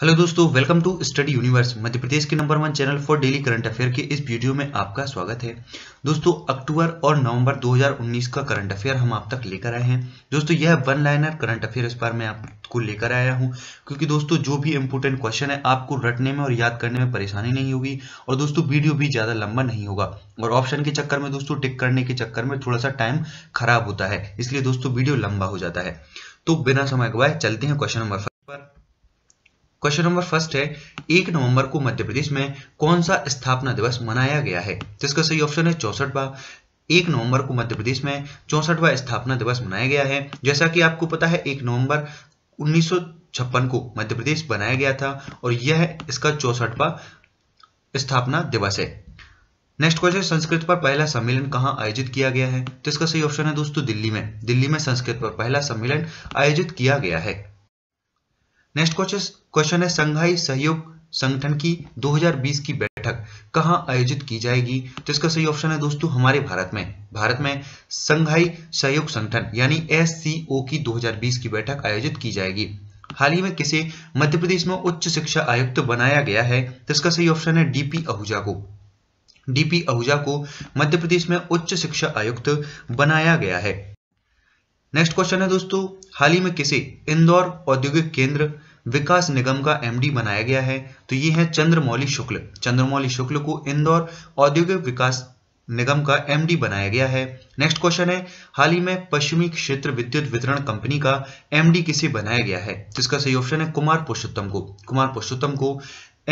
hello दोस्तों welcome to study universe Madhya Pradesh के number one channel for daily current affair के इस वीडियो में आपका स्वागत है दोस्तों अक्टूबर और नवंबर 2019 का करंट अफेयर हम आप तक लेकर आए हैं दोस्तों यह वन लाइनर करंट अफेयर इस बार मैं आपको लेकर आया हूं क्योंकि दोस्तों जो भी इंपोर्टेंट क्वेश्चन है आपको रटने में और याद करने में परेशानी नहीं होगी और दोस्तों वीडियो भी ज़्यादा लंबा नहीं होगा और ऑप्शन के चक्कर में दोस्तों टिक करने के चक्कर में थोड़ा सा टाइम खराब होता है इसलिए दोस्तों वीडियो लंबा हो जाता है तो बिना समय गवाए चलते हैं question number question number first है एक नवंबर को मध्य प्रदेश में कौन सा स्थापना दिवस मनाया गया है जिसका तो सही ऑप्शन है चौसठवा एक नवंबर को मध्य प्रदेश में चौसठवा स्थापना दिवस मनाया गया है जैसा कि आपको पता है एक नवंबर उन्नीस को मध्य प्रदेश बनाया गया था और यह इसका चौसठवा स्थापना दिवस है नेक्स्ट क्वेश्चन संस्कृत पर पहला सम्मेलन कहाँ आयोजित किया गया है तो इसका सही ऑप्शन है दोस्तों दिल्ली में दिल्ली में संस्कृत पर पहला सम्मेलन आयोजित किया गया है नेक्स्ट क्वेश्चन क्वेश्चन है संघाई सहयोग संगठन की 2020 की बैठक कहां आयोजित की जाएगी तो इसका सही ऑप्शन है दोस्तों हमारे भारत में भारत में संघाई सहयोग संगठन यानी एस की 2020 की बैठक आयोजित की जाएगी हाल ही में किसे मध्य प्रदेश में उच्च शिक्षा आयुक्त तो बनाया गया है तो इसका सही ऑप्शन है डीपी आहूजा को डीपी आहूजा को मध्य प्रदेश में उच्च शिक्षा आयुक्त तो बनाया गया है नेक्स्ट क्वेश्चन है दोस्तों हाल ही में किसे इंदौर औद्योगिक केंद्र विकास निगम का एमडी बनाया गया है तो ये है चंद्रमौली शुक्ल चंद्रमौली शुक्ल को इंदौर औद्योगिक विकास निगम का एमडी बनाया गया है नेक्स्ट क्वेश्चन है हाल ही में पश्चिमी क्षेत्र विद्युत वितरण कंपनी का एमडी किसे बनाया गया है जिसका तो इसका सही ऑप्शन है कुमार पुरुषोत्तम को कुमार पुरुषोत्तम को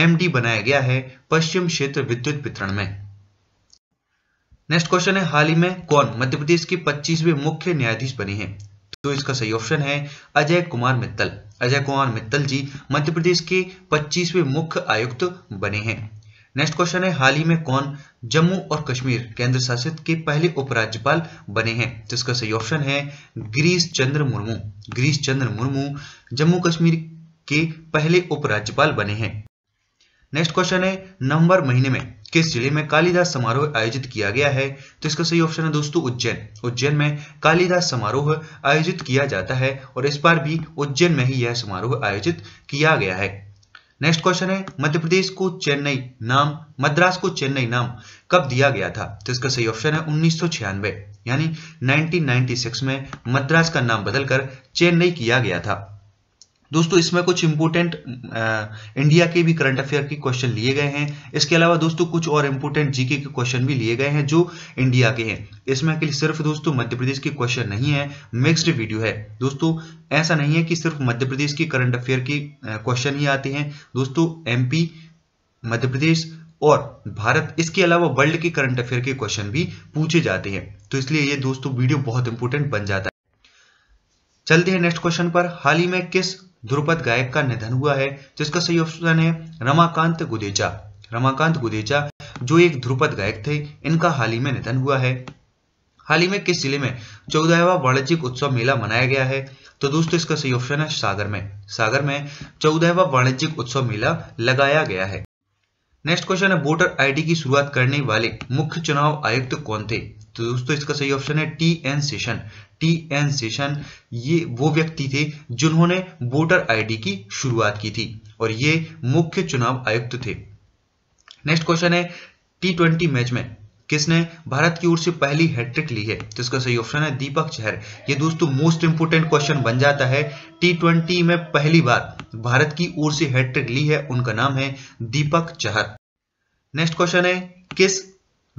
एमडी बनाया गया है पश्चिम क्षेत्र विद्युत वितरण में नेक्स्ट क्वेश्चन है हाल ही में कौन मध्य प्रदेश के 25वें मुख्य न्यायाधीश बने हैं तो इसका सही ऑप्शन है अजय कुमार मित्तल अजय कुमार मित्तल जी मध्य प्रदेश के 25वें मुख्य आयुक्त बने हैं नेक्स्ट क्वेश्चन है हाल ही में कौन जम्मू और कश्मीर केंद्र शासित के पहले उपराज्यपाल बने हैं जिसका सही ऑप्शन है गिरीश चंद्र मुर्मू गिरीश चंद्र मुर्मू जम्मू कश्मीर के पहले उपराज्यपाल बने हैं नेक्स्ट क्वेश्चन है नवंबर महीने में किस जिले में कालिदास समारोह आयोजित किया गया है तो इसका सही ऑप्शन है दोस्तों उज्जैन उज्जैन में कालिदास समारोह आयोजित किया जाता है और इस बार भी उज्जैन में ही यह समारोह आयोजित किया गया है नेक्स्ट क्वेश्चन है मध्य प्रदेश को चेन्नई नाम मद्रास को चेन्नई नाम कब दिया गया था तो इसका सही ऑप्शन है उन्नीस यानी 1996 में मद्रास का नाम बदलकर चेन्नई किया गया था दोस्तों इसमें कुछ इंपोर्टेंट इंडिया के भी करंट अफेयर के क्वेश्चन लिए गए हैं इसके अलावा दोस्तों कुछ और इंपोर्टेंट जीके के क्वेश्चन भी लिए गए हैं जो इंडिया के हैं इसमें के लिए सिर्फ दोस्तों मध्य प्रदेश के क्वेश्चन नहीं है मिक्सड वीडियो है दोस्तों ऐसा नहीं है कि सिर्फ मध्य प्रदेश के करंट अफेयर के क्वेश्चन ही आते हैं दोस्तों एमपी मध्य प्रदेश और भारत इसके अलावा वर्ल्ड के करंट अफेयर के क्वेश्चन भी पूछे जाते हैं तो इसलिए ये दोस्तों वीडियो बहुत इंपोर्टेंट बन जाता है चलते हैं नेक्स्ट क्वेश्चन पर हाल ही में किस ध्रुपद गायक का निधन हुआ है जिसका सही ऑप्शन है रमाकांत गुदेजा रमाकांत गुदेजा जो एक ध्रुपद गायक थे इनका हाल ही में निधन हुआ है हाल ही में किस जिले में चौदहवा वाणिज्यिक उत्सव मेला मनाया गया है तो दोस्तों इसका सही ऑप्शन है सागर में सागर में चौदहवा वाणिज्यिक उत्सव मेला लगाया गया है नेक्स्ट क्वेश्चन है वोटर आईडी की शुरुआत करने वाले मुख्य चुनाव आयुक्त कौन थे तो दोस्तों इसका सही ऑप्शन है T N Seshan T N Seshan ये वो व्यक्ति थे जिन्होंने वोटर आईडी की शुरुआत की थी और ये मुख्य चुनाव आयुक्त थे नेक्स्ट क्वेश्चन है टी ट्वेंटी मैच में किसने भारत की ओर से पहली हैट्रिक ली है तो इसका सही ऑप्शन है दीपक चहर ये दोस्तों मोस्ट इंपोर्टेंट क्वेश्चन बन जाता है टी ट्वेंटी में पहली बार भारत की ओर से हैट्रिक ली है उनका नाम है दीपक चहर नेक्स्ट क्वेश्चन है किस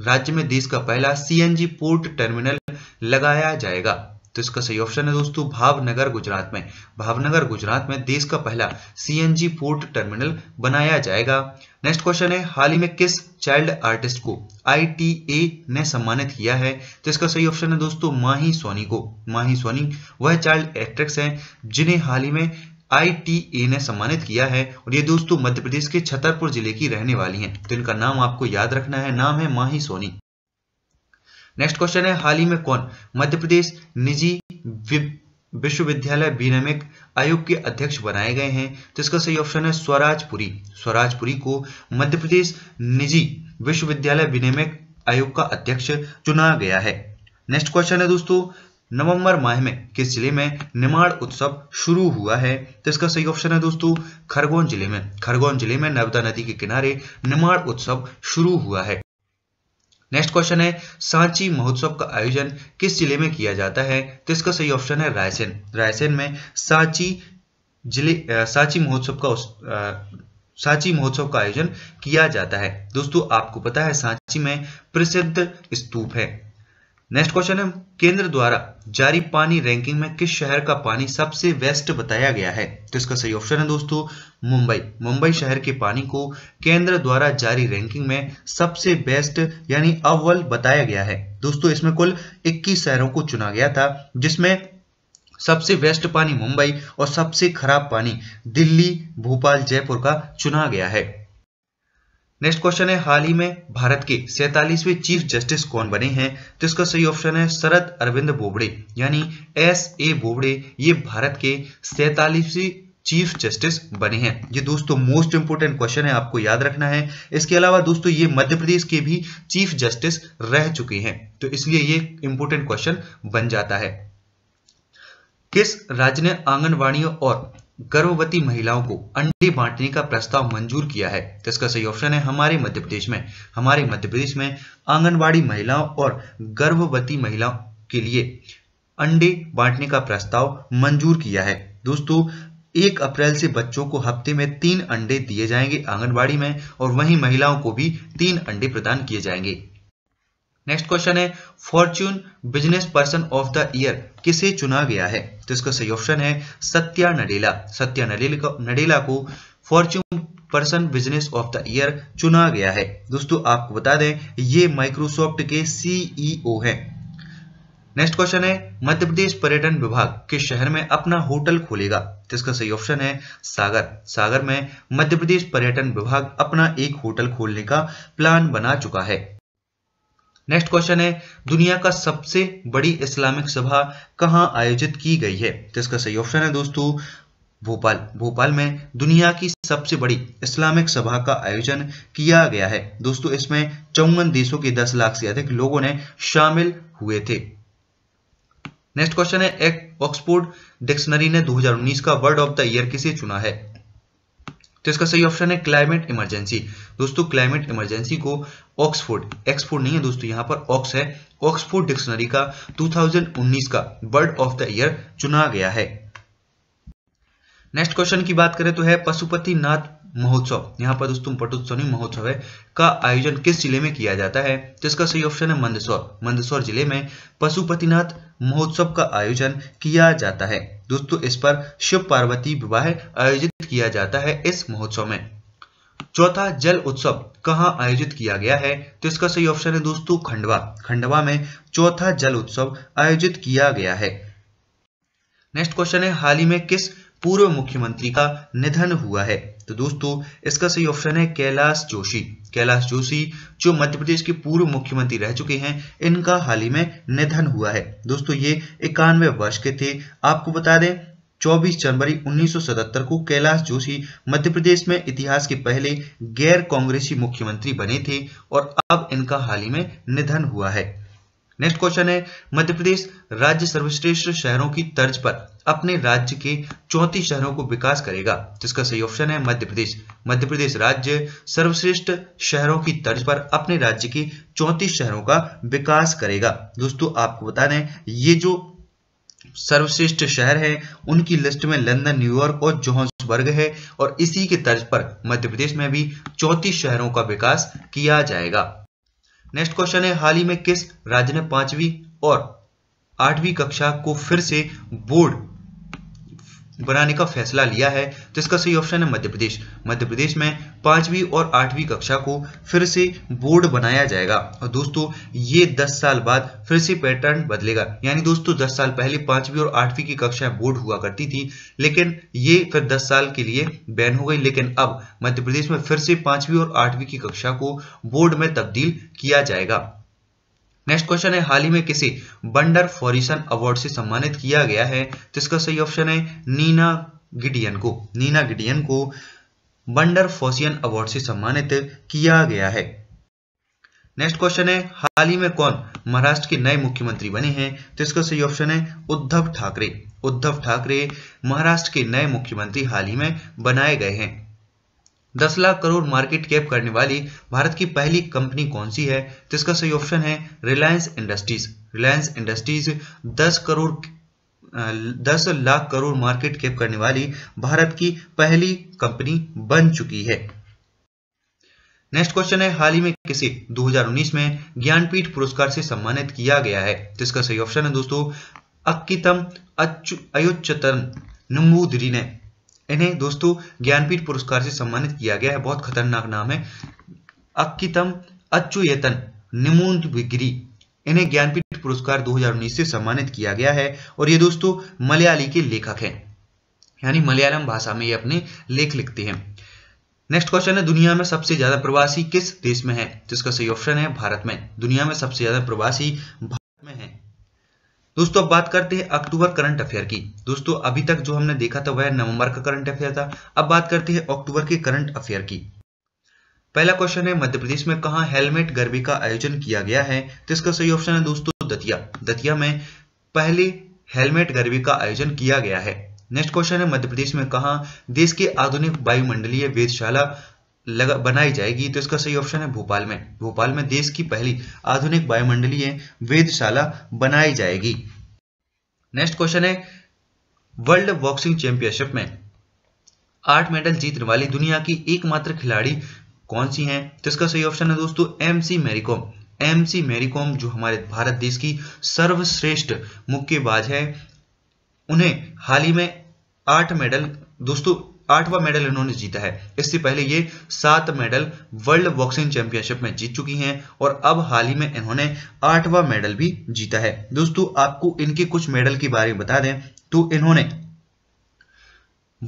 राज्य में देश का पहला सीएनजी पोर्ट टर्मिनल लगाया जाएगा तो इसका सही ऑप्शन है दोस्तों भावनगर गुजरात में भावनगर गुजरात में देश का पहला सीएनजी पोर्ट टर्मिनल बनाया जाएगा नेक्स्ट क्वेश्चन है हाल ही में किस चाइल्ड आर्टिस्ट को आईटीए ने सम्मानित किया है तो इसका सही ऑप्शन है दोस्तों माही सोनी को माही सोनी वह चाइल्ड एक्ट्रेस हैं जिन्हें हाल ही में आईटीए e ने सम्मानित किया है और ये दोस्तों मध्य प्रदेश के छतरपुर जिले की रहने वाली हैं तो इनका नाम आपको याद रखना है नाम है माही सोनी नेक्स्ट क्वेश्चन है हाल ही में कौन मध्य प्रदेश निजी विश्वविद्यालय विनियमिक आयोग के अध्यक्ष बनाए गए हैं तो इसका सही ऑप्शन है स्वराजपुरी स्वराजपुरी को मध्य प्रदेश निजी विश्वविद्यालय विनियमिक आयोग का अध्यक्ष चुना गया है नेक्स्ट क्वेश्चन है दोस्तों नवंबर माह में किस जिले में निमाड़ उत्सव शुरू हुआ है तो इसका सही ऑप्शन है दोस्तों खरगोन जिले में खरगोन जिले में नर्मदा नदी के किनारे निमाड़ उत्सव शुरू हुआ है नेक्स्ट क्वेश्चन है सांची महोत्सव का आयोजन किस जिले में किया जाता है तो इसका सही ऑप्शन है रायसेन रायसेन में सांची जिले सांची महोत्सव का सांची महोत्सव का आयोजन किया जाता है दोस्तों आपको पता है सांची में प्रसिद्ध स्तूप है नेक्स्ट क्वेश्चन है केंद्र द्वारा जारी पानी रैंकिंग में किस शहर का पानी सबसे वेस्ट बताया गया है तो इसका सही ऑप्शन है दोस्तों मुंबई मुंबई शहर के पानी को केंद्र द्वारा जारी रैंकिंग में सबसे बेस्ट यानी अव्वल बताया गया है दोस्तों इसमें कुल 21 शहरों को चुना गया था जिसमें सबसे बेस्ट पानी मुंबई और सबसे खराब पानी दिल्ली भोपाल जयपुर का चुना गया है नेक्स्ट क्वेश्चन है हाल ही में भारत के सैतालीसवें चीफ जस्टिस कौन बने हैं तो इसका सही ऑप्शन है शरद अरविंद बोबड़े यानी एस ए बोबड़े ये भारत के सैतालीसवीं चीफ जस्टिस बने हैं ये दोस्तों मोस्ट इंपोर्टेंट क्वेश्चन है आपको याद रखना है इसके अलावा दोस्तों ये मध्य प्रदेश के भी चीफ जस्टिस रह चुके हैं तो इसलिए ये इंपोर्टेंट क्वेश्चन बन जाता है किस राज्य ने आंगनवाड़ियों और गर्भवती महिलाओं को अंडे बांटने का प्रस्ताव मंजूर किया है तो इसका सही ऑप्शन है हमारे मध्य प्रदेश में हमारे मध्य प्रदेश में आंगनबाड़ी महिलाओं और गर्भवती महिलाओं के लिए अंडे बांटने का प्रस्ताव मंजूर किया है दोस्तों एक अप्रैल से बच्चों को हफ्ते में तीन अंडे दिए जाएंगे आंगनबाड़ी में और वहीं महिलाओं को भी तीन अंडे प्रदान किए जाएंगे नेक्स्ट क्वेश्चन है Fortune business person of the year किसे चुना गया है तो इसका सही ऑप्शन है सत्या नडेला सत्या नडेला को Fortune person business of the year चुना गया है दोस्तों आपको बता दें ये माइक्रोसॉफ्ट के सीईओ है नेक्स्ट क्वेश्चन है मध्य प्रदेश पर्यटन विभाग किस शहर में अपना होटल खोलेगा तो इसका सही ऑप्शन है सागर सागर में मध्य प्रदेश पर्यटन विभाग अपना एक होटल खोलने का प्लान बना चुका है नेक्स्ट क्वेश्चन है दुनिया का सबसे बड़ी इस्लामिक सभा कहाँ आयोजित की गई है तो इसका सही ऑप्शन है दोस्तों भोपाल भोपाल में दुनिया की सबसे बड़ी इस्लामिक सभा का आयोजन किया गया है दोस्तों इसमें चौवन देशों के 10 लाख से अधिक लोगों ने शामिल हुए थे नेक्स्ट क्वेश्चन है एक ऑक्सफोर्ड डिक्शनरी ने 2019 का वर्ड ऑफ द ईयर किसे चुना है तो इसका सही ऑप्शन है क्लाइमेट इमरजेंसी दोस्तों क्लाइमेट इमरजेंसी को ऑक्सफोर्ड एक्सफोर्ड नहीं है दोस्तों यहां पर ऑक्स है ऑक्सफोर्ड डिक्शनरी का 2019 का वर्ड ऑफ द ईयर चुना गया है नेक्स्ट क्वेश्चन की बात करें तो है पशुपति नाथ महोत्सव यहाँ पर दोस्तों पटोत्सवी महोत्सव है का आयोजन किस जिले में किया जाता है तो इसका सही ऑप्शन है मंदसौर मंदसौर जिले में पशुपतिनाथ महोत्सव का आयोजन किया जाता है दोस्तों इस पर शिव पार्वती विवाह आयोजित किया जाता है इस महोत्सव में चौथा जल उत्सव कहाँ आयोजित किया गया है तो इसका सही ऑप्शन है दोस्तों खंडवा खंडवा में चौथा जल उत्सव आयोजित किया गया है नेक्स्ट क्वेश्चन है हाल ही में किस पूर्व मुख्यमंत्री का निधन हुआ है तो दोस्तों इसका सही ऑप्शन है कैलाश जोशी कैलाश जोशी जो मध्य प्रदेश के पूर्व मुख्यमंत्री रह चुके हैं इनका हाल ही में निधन हुआ है दोस्तों ये इक्यानवे वर्ष के थे आपको बता दें 24 जनवरी 1977 को कैलाश जोशी मध्य प्रदेश में इतिहास के पहले गैर कांग्रेसी मुख्यमंत्री बने थे और अब इनका हाल ही में निधन हुआ है नेक्स्ट क्वेश्चन है मध्य प्रदेश राज्य सर्वश्रेष्ठ शहरों की तर्ज पर अपने राज्य के चौंतीस शहरों को विकास करेगा जिसका सही ऑप्शन है मध्य प्रदेश मध्य प्रदेश राज्य सर्वश्रेष्ठ शहरों की तर्ज पर अपने राज्य के चौंतीस शहरों का विकास करेगा दोस्तों आपको बता दें ये जो सर्वश्रेष्ठ शहर है उनकी लिस्ट में लंदन न्यूयॉर्क और जोहसबर्ग है और इसी के तर्ज पर मध्य प्रदेश में भी चौंतीस शहरों का विकास किया जाएगा नेक्स्ट क्वेश्चन है हाल ही में किस राज्य ने पांचवी और आठवीं कक्षा को फिर से बोर्ड बनाने का फैसला लिया है तो इसका सही ऑप्शन है मध्य प्रदेश मध्य प्रदेश में पांचवी और आठवीं कक्षा को फिर से बोर्ड बनाया जाएगा और दोस्तों ये दस साल बाद फिर से पैटर्न बदलेगा यानी दोस्तों दस साल पहले पांचवी और आठवीं की कक्षाएं बोर्ड हुआ करती थी लेकिन ये फिर दस साल के लिए बैन हो गई लेकिन अब मध्य प्रदेश में फिर से पांचवी और आठवीं की कक्षा को बोर्ड में तब्दील किया जाएगा नेक्स्ट क्वेश्चन है हाल ही में किसी बंडर फॉरिसन अवार्ड से सम्मानित किया गया है तो इसका सही ऑप्शन है नीना गिडियन को नीना गिडियन को बंडर फोसियन अवार्ड से सम्मानित किया गया है नेक्स्ट क्वेश्चन है हाल ही में कौन महाराष्ट्र के नए मुख्यमंत्री बने हैं तो इसका सही ऑप्शन है उद्धव ठाकरे उद्धव ठाकरे महाराष्ट्र के नए मुख्यमंत्री हाल ही में बनाए गए हैं दस लाख करोड़ मार्केट कैप करने वाली भारत की पहली कंपनी कौन सी है तो इसका सही ऑप्शन है रिलायंस इंडस्ट्रीज रिलायंस इंडस्ट्रीज दस करोड़ दस लाख करोड़ मार्केट कैप करने वाली भारत की पहली कंपनी बन चुकी है नेक्स्ट क्वेश्चन है हाल ही में किसी 2019 में ज्ञानपीठ पुरस्कार से सम्मानित किया गया है तो इसका सही ऑप्शन है दोस्तों अक्कितम अयोचतन नमूदरी ने इन्हें दोस्तों ज्ञानपीठ पुरस्कार से सम्मानित किया गया है बहुत खतरनाक नाम है अक्कितम अच्युयतन निमूंत विग्री इन्हें ज्ञानपीठ पुरस्कार 2019 से सम्मानित किया गया है और ये दोस्तों मलयाली के लेखक हैं यानी मलयालम भाषा में ये अपने लेख लिखते हैं नेक्स्ट क्वेश्चन है दुनिया में सबसे ज्यादा प्रवासी किस देश में है जिसका सही ऑप्शन है भारत में दुनिया में सबसे ज्यादा प्रवासी दोस्तों अब बात करते हैं अक्टूबर करंट अफेयर की दोस्तों अभी तक जो हमने देखा था वह नवंबर का करंट अफेयर था अब बात करते हैं अक्टूबर के करंट अफेयर की पहला क्वेश्चन है मध्य प्रदेश में कहा हेलमेट गर्बी का आयोजन किया गया है तो इसका सही ऑप्शन है दोस्तों दतिया दतिया में पहली हेलमेट गर्बी का आयोजन किया गया है नेक्स्ट क्वेश्चन है मध्य प्रदेश में कहा देश के आधुनिक वायुमंडलीय वेदशाला लगा बनाई जाएगी तो इसका सही ऑप्शन है भोपाल में भोपाल में देश की पहली आधुनिक वायुमंडलीय वेदशाला बनाई जाएगी नेक्स्ट क्वेश्चन है वर्ल्ड बॉक्सिंग चैंपियनशिप में आठ मेडल जीतने वाली दुनिया की एकमात्र खिलाड़ी कौन सी हैं तो इसका सही ऑप्शन है दोस्तों M C Mary Kom M C Mary Kom जो हमारे भारत देश की सर्वश्रेष्ठ मुक्केबाज है उन्हें हाल ही में आठ मेडल दोस्तों आठवां मेडल इन्होंने जीता है इससे पहले ये सात मेडल वर्ल्ड बॉक्सिंग चैंपियनशिप में जीत चुकी हैं और अब हाल ही में इन्होंने आठवां मेडल भी जीता है दोस्तों आपको इनके कुछ मेडल के बारे में बता दें तो इन्होंने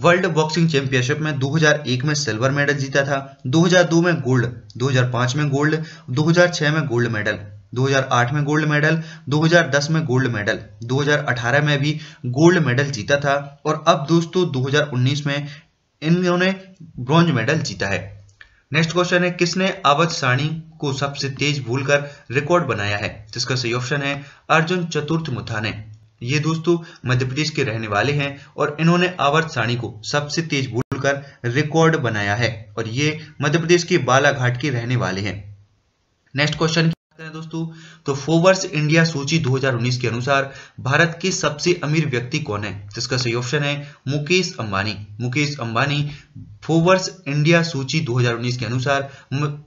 वर्ल्ड बॉक्सिंग चैंपियनशिप में 2001 में सिल्वर मेडल जीता था 2002 में गोल्ड 2005 में गोल्ड 2006 में गोल्ड मेडल 2008 में गोल्ड मेडल 2010 में गोल्ड मेडल 2018 में भी गोल्ड मेडल जीता था और अब दोस्तों 2019 में इन्होंने ब्रॉन्ज मेडल जीता है नेक्स्ट क्वेश्चन है किसने अवध सारणी को सबसे तेज भूलकर रिकॉर्ड बनाया है जिसका सही ऑप्शन है अर्जुन चतुर्थ मुथा ने ये दोस्तों मध्य प्रदेश के रहने वाले हैं और इन्होंने आवर्त सारणी को सबसे तेज भूलकर रिकॉर्ड बनाया है और ये मध्य प्रदेश के बालाघाट के रहने वाले हैं नेक्स्ट क्वेश्चन करते हैं दोस्तों तो फोवर्स इंडिया सूची 2019 के अनुसार भारत के सबसे अमीर व्यक्ति कौन है जिसका सही ऑप्शन है मुकेश अंबानी मुकेश अंबानी फोवर्स इंडिया सूची 2019 के अनुसार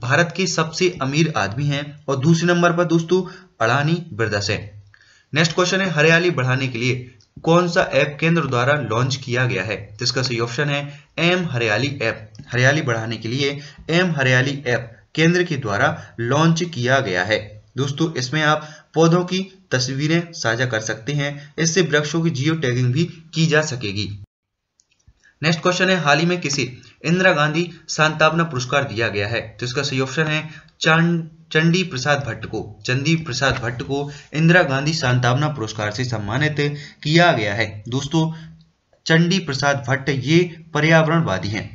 भारत के सबसे अमीर आदमी हैं और दूसरे नंबर पर दोस्तों अड़ानी बिरदस है नेक्स्ट क्वेश्चन है हरियाली बढ़ाने के लिए कौन सा ऐप केंद्र द्वारा लॉन्च किया गया है जिसका सही ऑप्शन है एम हरियाली ऐप हरियाली बढ़ाने के लिए एम हरियाली ऐप केंद्र के द्वारा लॉन्च किया गया है दोस्तों इसमें आप पौधों की तस्वीरें साझा कर सकते हैं इससे वृक्षों की जियो टैगिंग भी की जा सकेगी नेक्स्ट क्वेश्चन है हाल ही में किसे इंदिरा गांधी सांतावना पुरस्कार दिया गया है तो इसका सही ऑप्शन है चंडी प्रसाद भट्ट को चंदी प्रसाद भट्ट को इंदिरा गांधी सांतावना पुरस्कार से सम्मानित किया गया है दोस्तों चंडी प्रसाद भट्ट ये पर्यावरणवादी हैं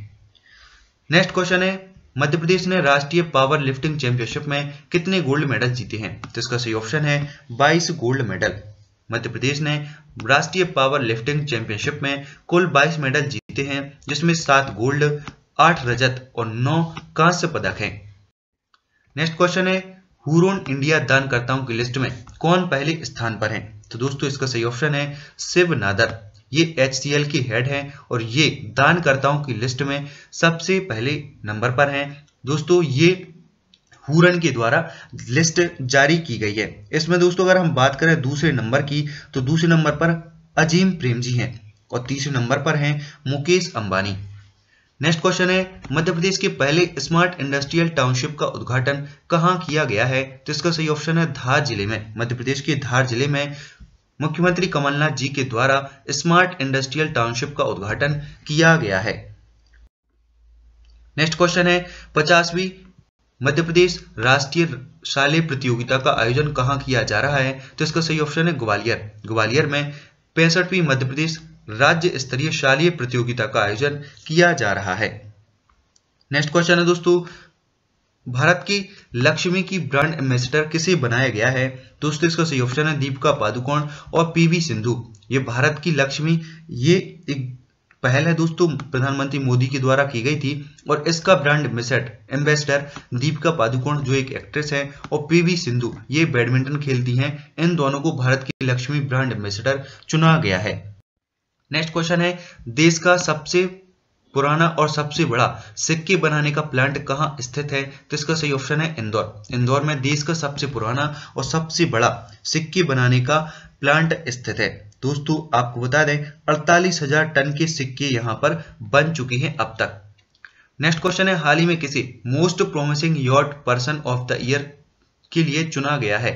नेक्स्ट क्वेश्चन है मध्य प्रदेश ने राष्ट्रीय पावर लिफ्टिंग चैंपियनशिप में कितने गोल्ड मेडल जीते हैं तो इसका सही ऑप्शन है 22 गोल्ड मेडल मध्य प्रदेश ने राष्ट्रीय पावर लिफ्टिंग चैंपियनशिप में कुल 22 मेडल जीते हैं जिसमें सात गोल्ड आठ रजत और नौ कांस्य पदक हैं नेक्स्ट क्वेश्चन है हुरोन इंडिया दानकर्ताओं की लिस्ट में कौन पहले स्थान पर है तो दोस्तों इसका सही ऑप्शन है शिव नादर ये एच की हेड है और ये दानकर्ताओं की लिस्ट में सबसे पहले नंबर पर हैं दोस्तों ये हुरन के द्वारा लिस्ट जारी की गई है इसमें दोस्तों अगर हम बात करें दूसरे नंबर की तो दूसरे नंबर पर अजीम प्रेम जी हैं और तीसरे नंबर पर हैं मुकेश अंबानी नेक्स्ट क्वेश्चन है मध्य प्रदेश के पहले स्मार्ट इंडस्ट्रियल टाउनशिप का उद्घाटन कहाँ किया गया है तो इसका सही ऑप्शन है धार जिले में मध्य प्रदेश के धार जिले में मुख्यमंत्री कमलनाथ जी के द्वारा स्मार्ट इंडस्ट्रियल टाउनशिप का उद्घाटन किया गया है नेक्स्ट क्वेश्चन है पचासवीं मध्य प्रदेश राष्ट्रीय शाले प्रतियोगिता का आयोजन कहाँ किया जा रहा है तो इसका सही ऑप्शन है ग्वालियर ग्वालियर में पैंसठवीं मध्य प्रदेश राज्य स्तरीय शालीय प्रतियोगिता का आयोजन किया जा रहा है नेक्स्ट क्वेश्चन है दोस्तों भारत की लक्ष्मी की ब्रांड एम्बेसडर किसे बनाया गया है दोस्तों इसका सही ऑप्शन है दीपिका पादुकोण और पीवी सिंधु ये भारत की लक्ष्मी ये एक पहल है दोस्तों प्रधानमंत्री मोदी के द्वारा की गई थी और इसका ब्रांड मिसेट एम्बेसडर दीपिका पादुकोण जो एक एक्ट्रेस हैं और पीवी सिंधु ये बैडमिंटन खेलती हैं इन दोनों को भारत की लक्ष्मी ब्रांड एम्बेसडर चुना गया है नेक्स्ट क्वेश्चन है देश का सबसे पुराना और सबसे बड़ा सिक्के बनाने का प्लांट कहाँ स्थित है तो इसका सही ऑप्शन है इंदौर इंदौर में देश का सबसे पुराना और सबसे बड़ा सिक्के बनाने का प्लांट स्थित है दोस्तों आपको बता दें अड़तालीस हजार टन के सिक्के यहाँ पर बन चुके हैं अब तक नेक्स्ट क्वेश्चन है हाल ही में किसी मोस्ट प्रोमिसिंग यॉट पर्सन ऑफ द ईयर के लिए चुना गया है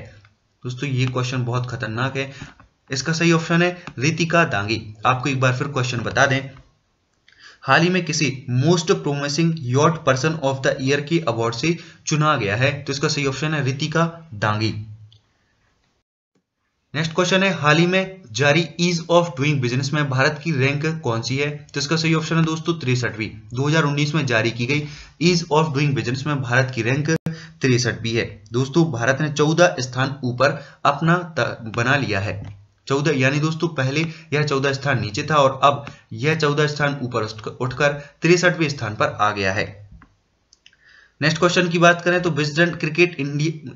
दोस्तों ये क्वेश्चन बहुत खतरनाक है इसका सही ऑप्शन है रितिका दांगी आपको एक बार फिर क्वेश्चन बता दें हाल ही में किसी मोस्ट प्रोमिसिंग यॉट पर्सन ऑफ द ईयर की अवार्ड से चुना गया है तो इसका सही ऑप्शन है रितिका दांगी नेक्स्ट क्वेश्चन है हाल ही में जारी ईज ऑफ डूइंग बिजनेस में भारत की रैंक कौन सी है तो इसका सही ऑप्शन है दोस्तों तिरसठवीं 2019 में जारी की गई ईज ऑफ डूइंग बिजनेस में भारत की रैंक तिरसठवीं है दोस्तों भारत ने 14 स्थान ऊपर अपना बना लिया है चौदह यानी दोस्तों पहले यह चौदह स्थान नीचे था और अब यह चौदह स्थान ऊपर उठकर तिरसठवें स्थान पर आ गया है नेक्स्ट क्वेश्चन की बात करें तो Wisden cricket India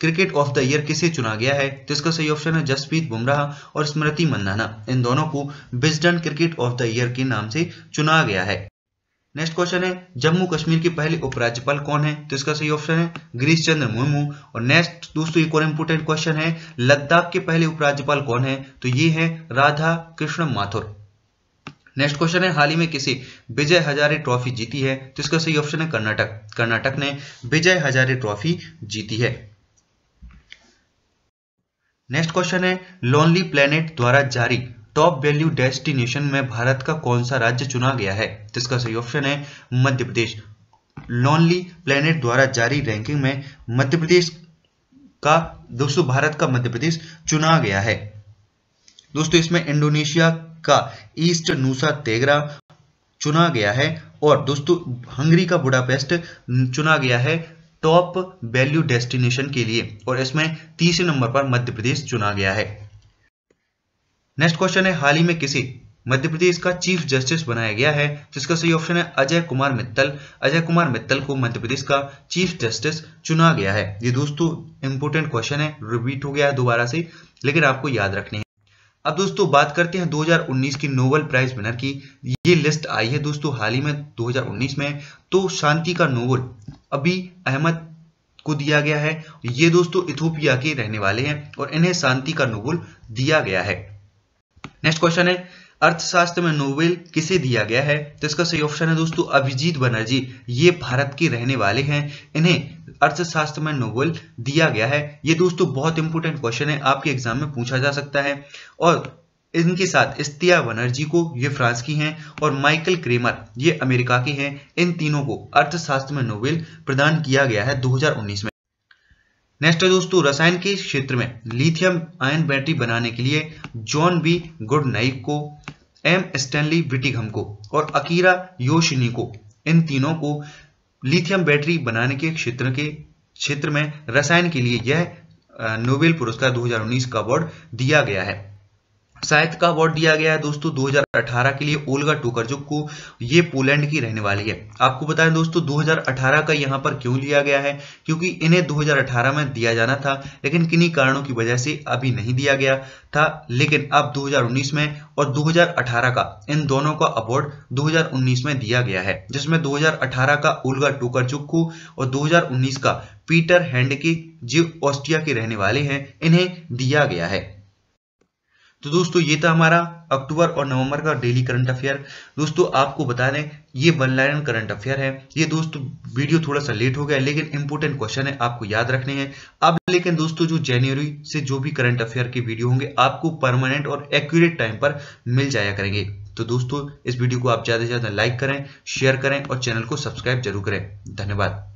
cricket of the year किसे चुना गया है तो इसका सही ऑप्शन है जसप्रीत बुमराह और स्मृति मंदाना इन दोनों को Wisden cricket of the year के नाम से चुना गया है नेक्स्ट क्वेश्चन है जम्मू कश्मीर की पहली उपराज्यपाल कौन है तो इसका सही ऑप्शन है गिरीश चंद्र मुर्मू और नेक्स्ट दोस्तों एक और इंपोर्टेंट क्वेश्चन है लद्दाख के पहले उपराज्यपाल कौन है तो ये है राधा कृष्ण माथुर नेक्स्ट क्वेश्चन है हाल ही में किसी विजय हजारे ट्रॉफी जीती है तो इसका सही ऑप्शन है कर्नाटक कर्नाटक ने विजय हजारे ट्रॉफी जीती है नेक्स्ट क्वेश्चन है लोनली प्लेनेट द्वारा जारी टॉप वैल्यू डेस्टिनेशन में भारत का कौन सा राज्य चुना गया है जिसका तो सही ऑप्शन है मध्य प्रदेश लॉनली प्लेनेट द्वारा जारी रैंकिंग में मध्य प्रदेश का दोस्तों भारत का मध्य प्रदेश चुना गया है दोस्तों इसमें इंडोनेशिया का ईस्ट नूसा तेगरा चुना गया है और दोस्तों हंगरी का बुडापेस्ट चुना गया है टॉप वैल्यू डेस्टिनेशन के लिए और इसमें तीसरे नंबर पर मध्य प्रदेश चुना गया है नेक्स्ट क्वेश्चन है हाल ही में किसी मध्य प्रदेश का चीफ जस्टिस बनाया गया है जिसका सही ऑप्शन है अजय कुमार मित्तल अजय कुमार मित्तल को मध्य प्रदेश का चीफ जस्टिस चुना गया है ये दोस्तों इंपोर्टेंट क्वेश्चन है रिपीट हो गया है दोबारा से लेकिन आपको याद रखने हैं अब दोस्तों बात करते हैं 2019 की नोबल प्राइज विनर की ये लिस्ट आई है दोस्तों हाल ही में दो में तो शांति का नोबल अभी अहमद को दिया गया है ये दोस्तों इथोपिया के रहने वाले हैं और इन्हें शांति का नोबल दिया गया है नेक्स्ट क्वेश्चन है अर्थशास्त्र में नोबेल किसे दिया गया है तो इसका सही ऑप्शन है दोस्तों अभिजीत बनर्जी ये भारत के रहने वाले हैं इन्हें अर्थशास्त्र में नोबेल दिया गया है ये दोस्तों बहुत इंपॉर्टेंट क्वेश्चन है आपके एग्जाम में पूछा जा सकता है और इनके साथ इस्तिया बनर्जी को ये फ्रांस की हैं और माइकल क्रेमर ये अमेरिका के हैं इन तीनों को अर्थशास्त्र में नोबेल प्रदान किया गया है 2019 में नेक्स्ट है दोस्तों रसायन के क्षेत्र में लिथियम आयन बैटरी बनाने के लिए जॉन बी गुड नाइक को एम स्टैनली विटिघम को और अकीरा योशिनी को इन तीनों को लिथियम बैटरी बनाने के क्षेत्र के क्षेत्र में रसायन के लिए यह नोबेल पुरस्कार 2019 का अवार्ड दिया गया है साहित्य का अवार्ड दिया गया है दोस्तों 2018 के लिए ओल्गा जो को ये पोलैंड की रहने वाली है आपको बताएं दोस्तों 2018 का यहाँ पर क्यों लिया गया है क्योंकि इन्हें 2018 में दिया जाना था लेकिन किन्हीं कारणों की वजह से अभी नहीं दिया गया था लेकिन अब 2019 में और 2018 का इन दोनों का अवार्ड 2019 में दिया गया है जिसमें 2018 का उल्गा टोकर चुक्कू और 2019 का पीटर हैंड जीव ऑस्ट्रिया के रहने वाले हैं इन्हें दिया गया है तो दोस्तों ये था हमारा अक्टूबर और नवंबर का डेली करंट अफेयर दोस्तों आपको बता दें ये वन लाइन करंट अफेयर है ये दोस्तों वीडियो थोड़ा सा लेट हो गया लेकिन इंपोर्टेंट क्वेश्चन है आपको याद रखने हैं अब लेकिन दोस्तों जो जनवरी से जो भी करंट अफेयर के वीडियो होंगे आपको परमानेंट और एक्यूरेट टाइम पर मिल जाया करेंगे तो दोस्तों इस वीडियो को आप ज्यादा से ज्यादा लाइक करें शेयर करें और चैनल को सब्सक्राइब जरूर करें धन्यवाद